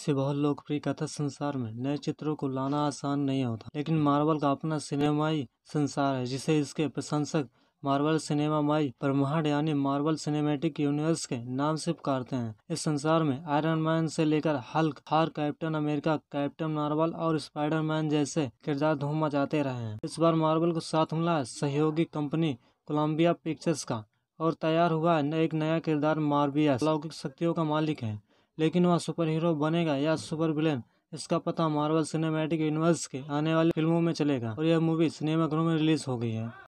से बहुत लोकप्रिय कथा संसार में नए चित्रों को लाना आसान नहीं होता लेकिन मार्वल का अपना सिनेमाई संसार है जिसे इसके प्रशंसक मार्वल सिनेमा माई ब्रह्मांड यानी मार्वल सिनेमेटिक यूनिवर्स के नाम से पुकारते हैं इस संसार में आयरन मैन से लेकर हल्क हार कैप्टन अमेरिका कैप्टन मार्वल और स्पाइडरमैन जैसे किरदार धूमा जाते रहे हैं इस बार मार्वल को साथ मिला है सहयोगी कंपनी कोलम्बिया पिक्चर्स का और तैयार हुआ है एक नया किरदार मार्बियस लौकिक शक्तियों का मालिक है लेकिन वह सुपर हीरो बनेगा या सुपर विलेन इसका पता मार्वल सिनेमैटिक यूनिवर्स के आने वाली फिल्मों में चलेगा और यह मूवी सिनेमाघरों में रिलीज हो गई है